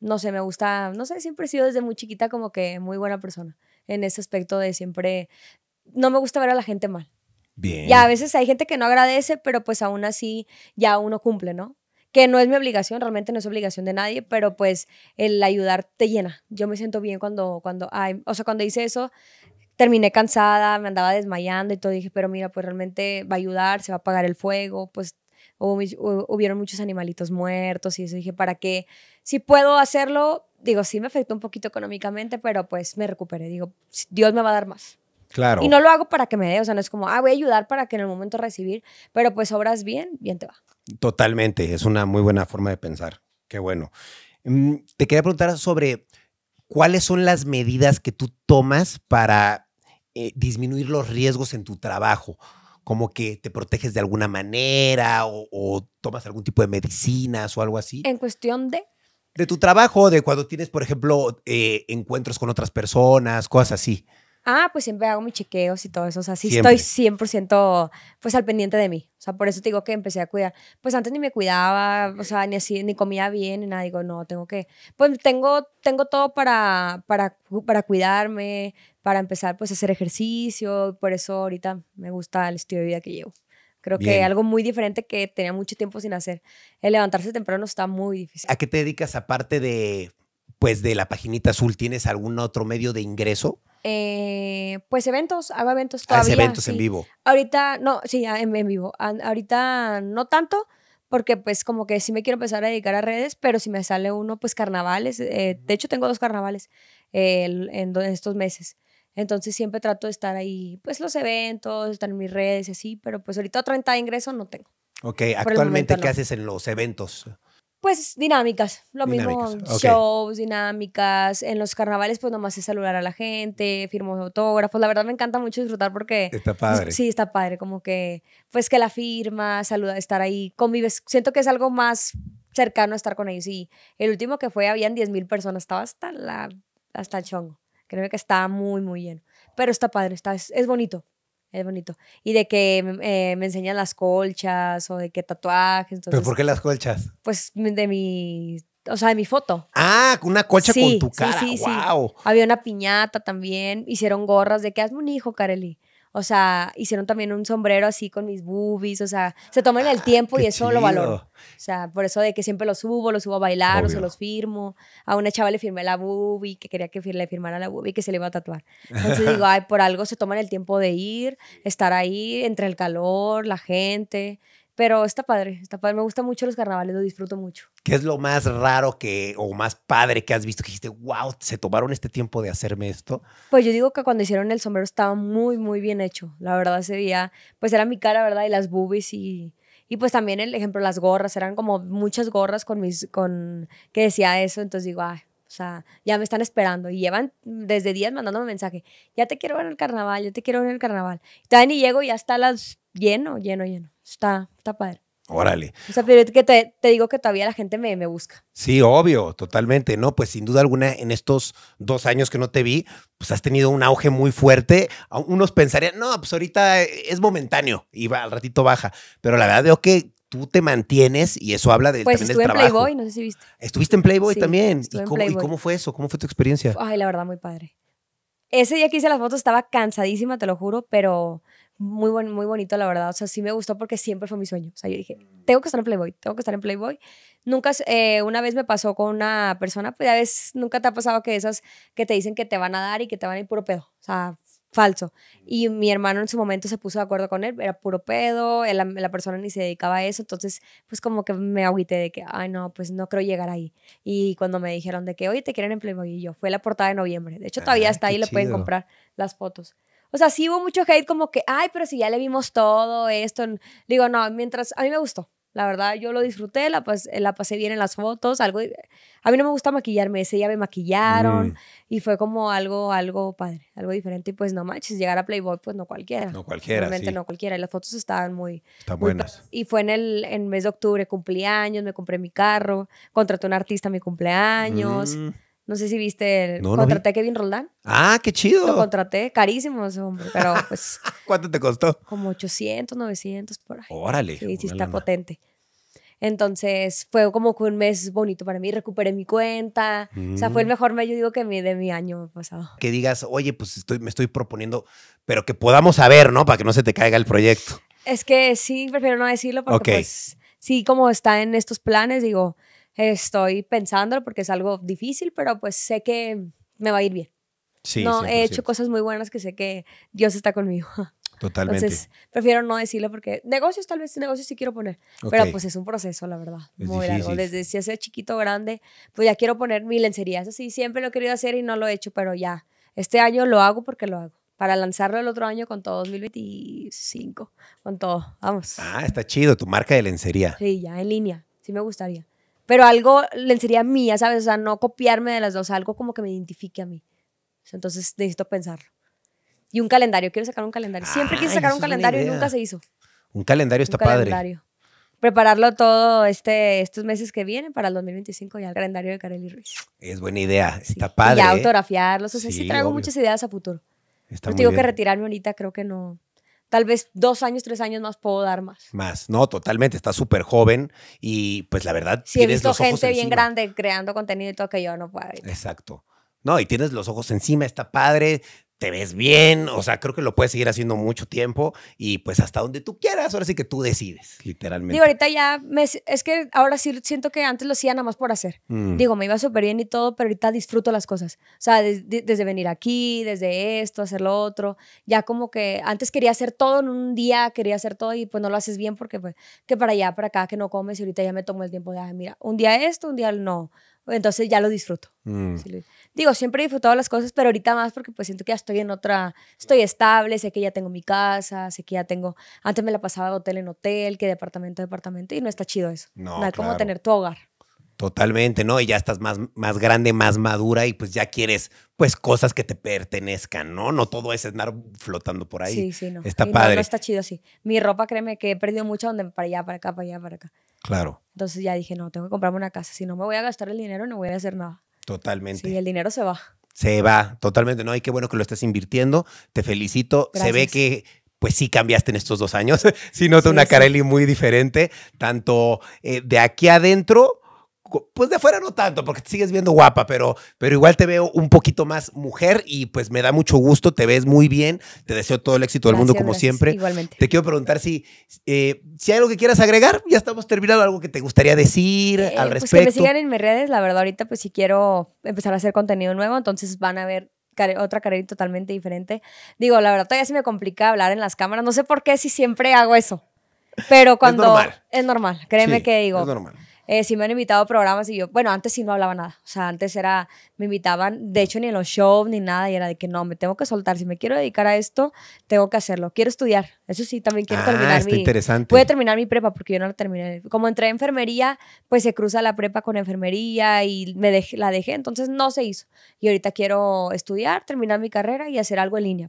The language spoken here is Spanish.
no sé, me gusta, no sé, siempre he sido desde muy chiquita como que muy buena persona en ese aspecto de siempre, no me gusta ver a la gente mal. Bien. Y a veces hay gente que no agradece, pero pues aún así ya uno cumple, ¿no? Que no es mi obligación, realmente no es obligación de nadie, pero pues el ayudar te llena. Yo me siento bien cuando, cuando, ay, o sea, cuando hice eso, terminé cansada, me andaba desmayando y todo, dije, pero mira, pues realmente va a ayudar, se va a apagar el fuego, pues o, hubieron muchos animalitos muertos y eso dije, ¿para qué? Si puedo hacerlo, digo, sí me afectó un poquito económicamente, pero pues me recuperé, digo, Dios me va a dar más. Claro. Y no lo hago para que me dé, o sea, no es como, ah, voy a ayudar para que en el momento recibir, pero pues obras bien, bien te va. Totalmente, es una muy buena forma de pensar. Qué bueno. Mm, te quería preguntar sobre cuáles son las medidas que tú tomas para eh, disminuir los riesgos en tu trabajo como que te proteges de alguna manera o, tomas algún tipo de medicinas o algo así. En cuestión de... De tu trabajo, de cuando tienes, por ejemplo, eh, encuentros con otras personas, cosas así. Ah, pues siempre hago mis chequeos y todo eso. O sea, sí estoy 100% pues al pendiente de mí. O sea, por eso te digo que empecé a cuidar. Pues antes ni me cuidaba, o sea, ni así, ni comía bien, ni nada. Digo, no, tengo que... Pues tengo, tengo todo para, para, para cuidarme, para empezar pues a hacer ejercicio. Por eso ahorita me gusta el estilo de vida que llevo. Creo que algo muy diferente que tenía mucho tiempo sin hacer. El levantarse temprano está muy difícil. ¿A qué te dedicas aparte de, pues, de la paginita azul? ¿Tienes algún otro medio de ingreso? Eh, pues eventos, hago eventos ah, todavía. eventos en vivo. Ahorita, no, sí, ah, en, vivo. Ah, ahorita no tanto, porque pues como que sí me quiero empezar a dedicar a redes, pero si me sale uno, pues carnavales. Eh, de hecho, tengo dos carnavales eh, en, estos meses. Entonces siempre trato de estar ahí, pues los eventos, estar en mis redes y así, pero pues ahorita 30 de ingreso no tengo. Ok, actualmente, ¿qué haces en los eventos? Pues dinámicas, lo mismo, shows, dinámicas, en los carnavales pues nomás es saludar a la gente, firmo autógrafos, la verdad me encanta mucho disfrutar porque... Está padre. Sí, está padre, como que pues que la firma, saluda, estar ahí, convives, siento que es algo más cercano estar con ellos y el último que fue habían 10 mil personas, estaba hasta, la, hasta el chongo, creo que estaba muy, muy lleno, pero está padre, está, es bonito, es bonito. Y de que eh, me enseñan las colchas o de que tatuajes. Entonces, ¿Pero por qué las colchas? Pues de mi. O sea, de mi foto. Ah, una colcha con tu cara. Sí, sí, Había una piñata también. Hicieron gorras de que hazme un hijo, Kareli. O sea, hicieron también un sombrero así con mis boobies, o sea, se toman el ah, tiempo y eso lo valoro. O sea, por eso de que siempre los subo, los subo a bailar, o se los firmo. A una chava le firmé la boobie, que quería que le firmara la boobie, que se le iba a tatuar. Entonces digo, ay, por algo se toman el tiempo de ir, estar ahí, entre el calor, la gente. Pero está padre, está padre. Me gustan mucho los carnavales, lo disfruto mucho. ¿Qué es lo más raro que, o más padre que has visto? Que dijiste, wow, se tomaron este tiempo de hacerme esto. Pues yo digo que cuando hicieron el sombrero estaba muy, muy bien hecho. La verdad, ese veía, pues era mi cara, ¿verdad? Y las boobies y, pues también el ejemplo, las gorras, eran como muchas gorras con mis, con, que decía eso. Entonces digo, ay, o sea, ya me están esperando y llevan desde días mandándome mensaje. Ya te quiero ver en el carnaval, ya te quiero ver en el carnaval. Y todavía ni llego y ya está las, lleno, lleno, lleno. Está, está padre. Órale. O sea, pero que te, digo que todavía la gente me, busca. Sí, obvio, totalmente, ¿no? Pues sin duda alguna, en estos dos años que no te vi, pues has tenido un auge muy fuerte. Unos pensarían, no, pues ahorita es momentáneo y va, al ratito baja. Pero la verdad veo que tú te mantienes y eso habla de, pues también del trabajo. Pues estuve en Playboy, no sé si viste. Estuviste en Playboy también. ¿Y cómo fue eso? ¿Cómo fue tu experiencia? Ay, la verdad, muy padre. Ese día que hice las fotos estaba cansadísima, te lo juro, pero muy, muy bonito, la verdad. O sea, sí me gustó porque siempre fue mi sueño. O sea, yo dije, tengo que estar en Playboy, tengo que estar en Playboy. Nunca, eh, una vez me pasó con una persona, pues ya ves, nunca te ha pasado que esas que te dicen que te van a dar y que te van a ir puro pedo. O sea, falso. Y mi hermano en su momento se puso de acuerdo con él, era puro pedo, la, persona ni se dedicaba a eso, entonces pues como que me agüité de que, ay no, pues no creo llegar ahí. Y cuando me dijeron de que, oye, te quieren en Playboy, y yo, fue la portada de noviembre, de hecho todavía ah, está ahí, le pueden comprar las fotos. O sea, sí hubo mucho hate como que, ay, pero si ya le vimos todo esto. Digo, no, mientras a mí me gustó. La verdad, yo lo disfruté, la, eh, pasé bien en las fotos, algo... A mí no me gusta maquillarme, ese día me maquillaron mm. y fue como algo, algo padre, algo diferente. Y pues no manches, llegar a Playboy, pues no cualquiera. No cualquiera, Realmente no cualquiera. Y las fotos estaban muy... Están buenas. y fue en el mes de octubre, cumpleaños, me compré mi carro, contraté a un artista mi cumpleaños. Mm. No sé si viste, no, contraté a Kevin Roldán. Ah, qué chido. Lo contraté, carísimo ese hombre, pero pues... ¿Cuánto te costó? Como 800, 900 por ahí. Órale. Sí, sí está potente. Entonces fue como que un mes bonito para mí, recuperé mi cuenta, o sea, fue el mm. mejor mes, yo digo, que de mi año pasado. Que digas, oye, pues estoy, me estoy proponiendo, pero que podamos saber, ¿no? Para que no se te caiga el proyecto. Es que sí, prefiero no decirlo porque pues sí, como está en estos planes, digo, Estoy pensándolo porque es algo difícil, pero pues sé que me va a ir bien. Sí, no, he hecho cosas muy buenas que sé que Dios está conmigo. Totalmente. Entonces, prefiero no decirlo porque negocios tal vez, negocios sí quiero poner, pero pues es un proceso, la verdad, es muy difícil. largo. Desde si hace chiquito grande, pues ya quiero poner mi lencería, eso sí, siempre lo he querido hacer y no lo he hecho, pero ya, este año lo hago porque lo hago, para lanzarlo el otro año con todo 2025, con todo, vamos. Ah, está chido, tu marca de lencería. Sí, ya, en línea, sí me gustaría pero algo le sería mía, ¿sabes? O sea, no copiarme de las dos, algo como que me identifique a mí. Entonces necesito pensarlo. Y un calendario, quiero sacar un calendario. Siempre quise ah, sacar un calendario y nunca se hizo. Un calendario está padre. Prepararlo todo este, estos meses que vienen para el 2025 Y al calendario de Kareli Ruiz. Es buena idea, está padre. Y ¿eh? autografiarlos, o sea, sí, traigo muchas ideas a futuro. Está que retirarme ahorita creo que no, tal vez dos años, tres años más puedo dar más. Más, no, totalmente, está súper joven y pues la verdad... si he visto gente bien grande creando contenido y todo que yo no puedo. Exacto. No, y tienes los ojos encima, está padre, te ves bien, o sea, creo que lo puedes seguir haciendo mucho tiempo y pues hasta donde tú quieras, ahora sí que tú decides, literalmente. Digo, ahorita ya, es que ahora sí siento que antes lo hacía nada más por hacer. Mm. Digo, me iba súper bien y todo, pero ahorita disfruto las cosas. O sea, desde venir aquí, desde esto, hacer lo otro, ya como que antes quería hacer todo en un día, quería hacer todo y pues no lo haces bien porque pues, que para allá, para acá, que no comes y ahorita ya me tomo el tiempo de, mira, un día esto, un día no entonces ya lo disfruto. Mm. Digo, siempre he disfrutado las cosas, pero ahorita más porque pues siento que ya estoy en otra, estoy estable, sé que ya tengo mi casa, sé que ya tengo, antes me la pasaba de hotel en hotel, que departamento a departamento, y no está chido eso. No, no hay como tener tu hogar. Totalmente, ¿no? Y ya estás más, más grande, más madura y pues ya quieres pues cosas que te pertenezcan, ¿no? No todo es andar flotando por ahí. Sí, sí, no. Está padre. No, está chido así. Mi ropa, créeme que he perdido mucho donde para allá, para acá, para allá, para acá. Claro. Entonces ya dije, no, tengo que comprarme una casa. Si no me voy a gastar el dinero, no voy a hacer nada. Totalmente. Sí, el dinero se va. Se va, totalmente. No, y qué bueno que lo estás invirtiendo. Te felicito. Se ve que pues sí cambiaste en estos dos años. sí nota una Carelli muy diferente, tanto eh, de aquí adentro pues de afuera no tanto, porque te sigues viendo guapa, pero, pero igual te veo un poquito más mujer y pues me da mucho gusto, te ves muy bien, te deseo todo el éxito del mundo como siempre. Igualmente. Te quiero preguntar si, eh, si hay algo que quieras agregar, ya estamos terminando, algo que te gustaría decir eh, al respecto. Pues que me sigan en mis redes, la verdad ahorita pues si quiero empezar a hacer contenido nuevo, entonces van a ver otra carrera totalmente diferente. Digo, la verdad todavía se me complica hablar en las cámaras, no sé por qué si siempre hago eso. Pero cuando es normal, créeme que digo. Es normal eh, sí me han invitado a programas y yo, bueno, antes sí no hablaba nada. O sea, antes era, me invitaban, de hecho, ni en los shows ni nada, y era de que no, me tengo que soltar. Si me quiero dedicar a esto, tengo que hacerlo. Quiero estudiar. Eso sí, también quiero ah, terminar está mi. interesante. Puede terminar mi prepa porque yo no la terminé. Como entré a enfermería, pues se cruza la prepa con enfermería y me la dejé, entonces no se hizo. Y ahorita quiero estudiar, terminar mi carrera y hacer algo en línea.